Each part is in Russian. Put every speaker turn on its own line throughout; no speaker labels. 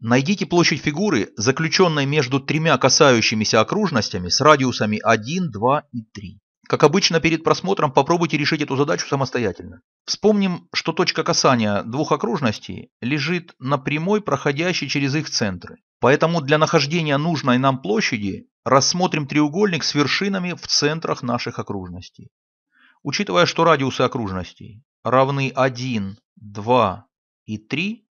Найдите площадь фигуры, заключенной между тремя касающимися окружностями с радиусами 1, 2 и 3. Как обычно, перед просмотром попробуйте решить эту задачу самостоятельно. Вспомним, что точка касания двух окружностей лежит на прямой, проходящей через их центры. Поэтому для нахождения нужной нам площади рассмотрим треугольник с вершинами в центрах наших окружностей. Учитывая, что радиусы окружностей равны 1, 2 и 3,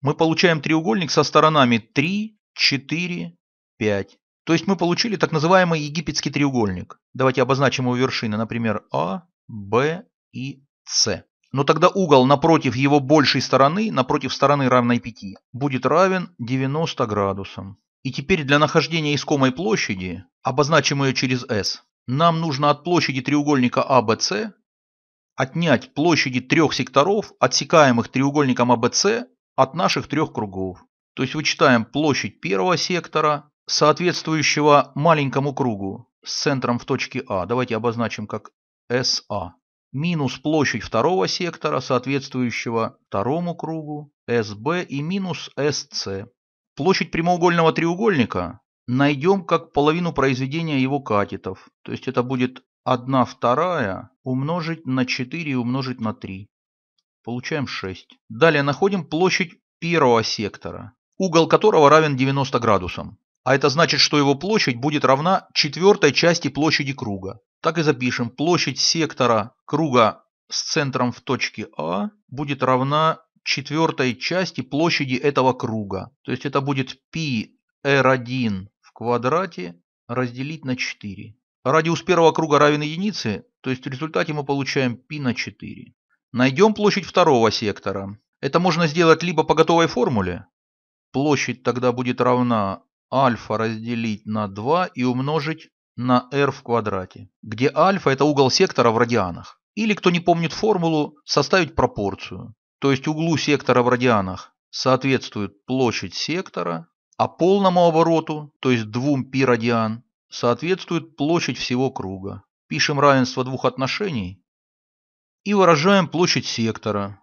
мы получаем треугольник со сторонами 3, 4, 5. То есть мы получили так называемый египетский треугольник. Давайте обозначим его вершины, например, А, Б и С. Но тогда угол напротив его большей стороны, напротив стороны равной 5, будет равен 90 градусам. И теперь для нахождения искомой площади, обозначим ее через S, нам нужно от площади треугольника ABC а, отнять площади трех секторов, отсекаемых треугольником ABC а, от наших трех кругов. То есть вычитаем площадь первого сектора, соответствующего маленькому кругу с центром в точке А. Давайте обозначим как СА. Минус площадь второго сектора, соответствующего второму кругу, СБ и минус СС. Площадь прямоугольного треугольника найдем как половину произведения его катетов. То есть это будет 1 вторая умножить на 4 умножить на 3. Получаем 6. Далее находим площадь первого сектора, угол которого равен 90 градусам. А это значит, что его площадь будет равна четвертой части площади круга. Так и запишем. Площадь сектора круга с центром в точке А будет равна четвертой части площади этого круга. То есть это будет πr 1 в квадрате разделить на 4. Радиус первого круга равен единице, то есть в результате мы получаем π на 4. Найдем площадь второго сектора. Это можно сделать либо по готовой формуле. Площадь тогда будет равна альфа разделить на 2 и умножить на r в квадрате, где альфа – это угол сектора в радианах. Или, кто не помнит формулу, составить пропорцию. То есть углу сектора в радианах соответствует площадь сектора, а полному обороту, то есть 2 пи радиан, соответствует площадь всего круга. Пишем равенство двух отношений и выражаем площадь сектора.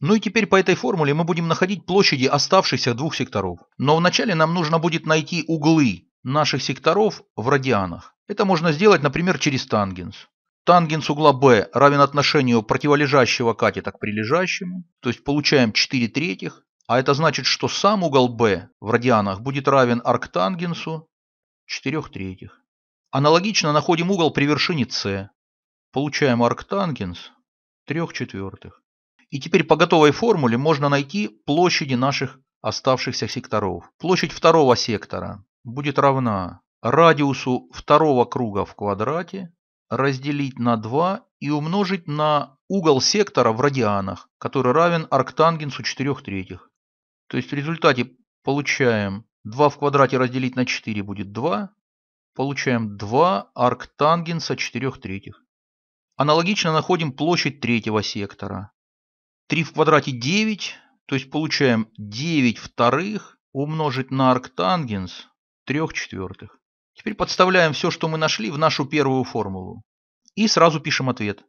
Ну и теперь по этой формуле мы будем находить площади оставшихся двух секторов. Но вначале нам нужно будет найти углы наших секторов в радианах. Это можно сделать, например, через тангенс. Тангенс угла B равен отношению противолежащего катета к прилежащему, то есть получаем 4 третьих, а это значит, что сам угол B в радианах будет равен арктангенсу 4 третьих. Аналогично находим угол при вершине C, Получаем арктангенс трех четвертых. И теперь по готовой формуле можно найти площади наших оставшихся секторов. Площадь второго сектора будет равна радиусу второго круга в квадрате разделить на 2 и умножить на угол сектора в радианах, который равен арктангенсу 4 третьих. То есть в результате получаем 2 в квадрате разделить на 4 будет 2. Получаем 2 арктангенса 4 третьих. Аналогично находим площадь третьего сектора. 3 в квадрате 9, то есть получаем 9 вторых умножить на арктангенс 3 четвертых. Теперь подставляем все, что мы нашли, в нашу первую формулу. И сразу пишем ответ.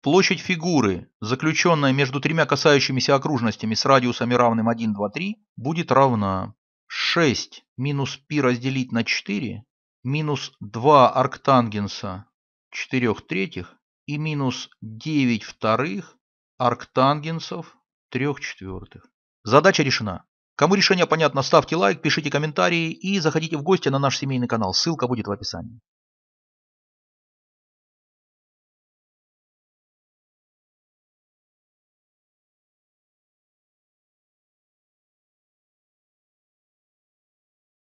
Площадь фигуры, заключенная между тремя касающимися окружностями с радиусами равным 1, 2, 3, будет равна 6 минус π разделить на 4 минус 2 арктангенса 4 третьих и минус 9 вторых арктангенсов 3 четвертых. Задача решена. Кому решение понятно, ставьте лайк, пишите комментарии и заходите в гости на наш семейный канал, ссылка будет в описании.